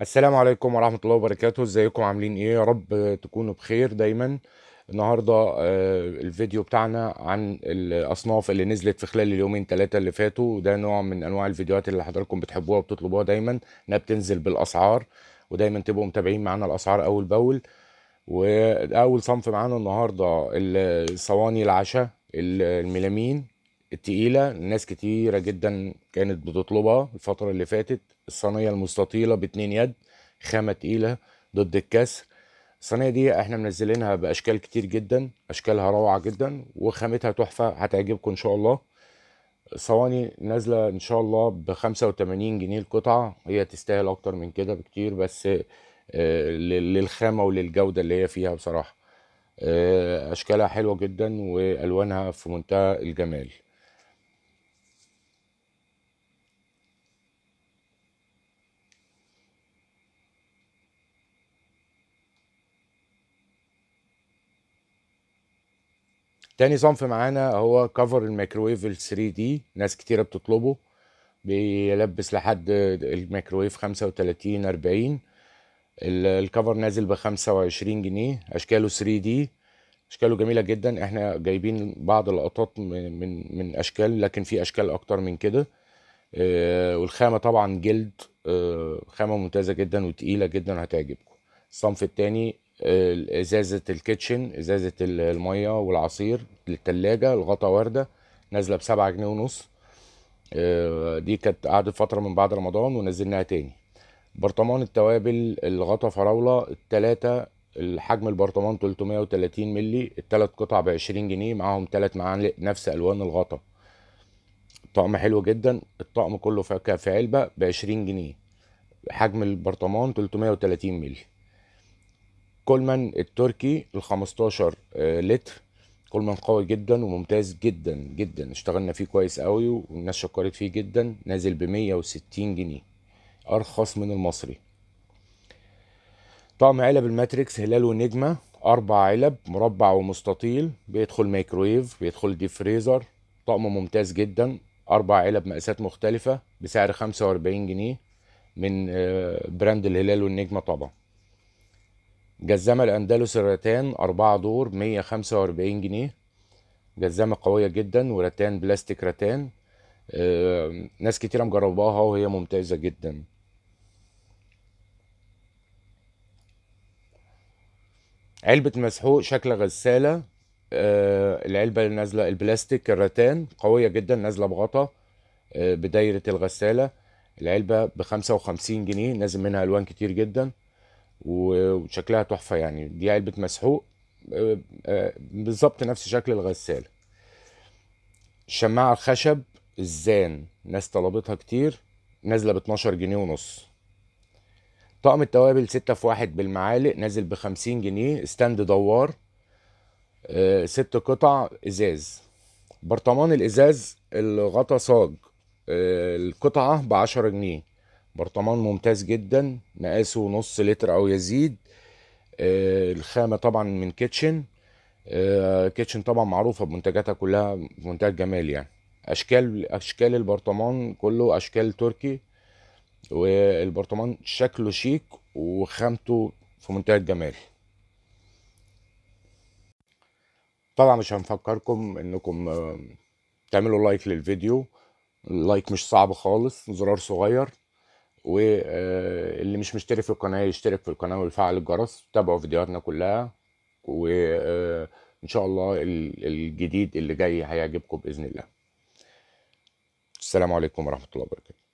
السلام عليكم ورحمة الله وبركاته ازيكم عاملين ايه يا رب تكونوا بخير دايما النهاردة آه، الفيديو بتاعنا عن الأصناف اللي نزلت في خلال اليومين تلاتة اللي فاتوا وده نوع من أنواع الفيديوهات اللي حضراتكم بتحبوها وبتطلبوها دايما انها بتنزل بالأسعار ودايما تبقوا متابعين معانا الأسعار أول بأول وأول صنف معانا النهاردة الصواني العشاء الميلامين التقيلة ناس كتيرة جدا كانت بتطلبها الفترة اللي فاتت الصينية المستطيلة باتنين يد خامة تقيلة ضد الكسر الصينية دي احنا منزلينها بأشكال كتير جدا أشكالها روعة جدا وخامتها تحفة هتعجبكم إن شاء الله صواني نازلة إن شاء الله بخمسة وتمانين جنيه القطعة هي تستاهل أكتر من كده بكتير بس آه، للخامة وللجودة اللي هي فيها بصراحة آه، اشكالها حلوه جدا والوانها في منتهى الجمال تاني صنف معانا هو كفر الميكرويف ال 3 دي ناس كتيره بتطلبه بيلبس لحد الميكرويف 35 40 الكفر نازل ب 25 جنيه اشكاله 3 دي اشكاله جميله جدا احنا جايبين بعض اللقطات من من من اشكال لكن في اشكال اكتر من كده آه، والخامه طبعا جلد آه، خامه ممتازه جدا وتقيله جدا هتعجبكم الصنف الثاني ازازه الكيتشن ازازه الميه والعصير للتلاجة الغطا ورده نازله ب 7 جنيه ونص آه، دي كانت قعدت فتره من بعد رمضان ونزلناها تاني برطمان التوابل الغطا فراوله الثلاثه الحجم البرطمان 330 مللي الثلاث قطع ب 20 جنيه معاهم ثلاث معالق نفس الوان الغطا طعم حلو جدا الطعم كله في علبه ب 20 جنيه حجم البرطمان 330 مللي كولمان التركي ال 15 آه، لتر كولمان قوي جدا وممتاز جدا جدا اشتغلنا فيه كويس قوي والناس شكرت فيه جدا نازل ب 160 جنيه ارخص من المصري طقم علب الماتريكس هلال ونجمه اربع علب مربع ومستطيل بيدخل مايكرويف بيدخل ديب فريزر طقم ممتاز جدا اربع علب مقاسات مختلفه بسعر 45 جنيه من آه، براند الهلال والنجمه طبعا جزمة الأندلس الرتان أربعة دور مية خمسة وأربعين جنيه جزمة قوية جدا ورتان بلاستيك رتان آه، ناس كتيرة مجرباها وهي ممتازة جدا علبة مسحوق شكل غسالة آه، العلبة اللي نازلة البلاستيك الرتان قوية جدا نازلة بغطا آه، بدايرة الغسالة العلبة بخمسة وخمسين جنيه نازل منها ألوان كتير جدا وشكلها تحفه يعني دي علبه مسحوق آه، آه، بالظبط نفس شكل الغساله الشماعه الخشب الزان ناس طلبتها كتير نازله ب 12 جنيه ونص طقم التوابل 6 في 1 بالمعالق نازل ب 50 جنيه ستاند دوار آه، ست قطع ازاز برطمان الازاز الغطا صاج القطعه ب 10 جنيه برطمان ممتاز جدا مقاسه نص لتر او يزيد آه، الخامه طبعا من كيتشن آه، كيتشن طبعا معروفه بمنتجاتها كلها منتج الجمال يعني اشكال اشكال البرطمان كله اشكال تركي والبرطمان شكله شيك وخامته في منتهى الجمال طبعا مش هنفكركم انكم آه، تعملوا لايك للفيديو اللايك مش صعب خالص زرار صغير واللي آه، مش مشترك في القناه يشترك في القناه ويفعل الجرس تابعوا فيديوهاتنا كلها وان آه، شاء الله الجديد اللي جاي هيعجبكم باذن الله السلام عليكم ورحمه الله وبركاته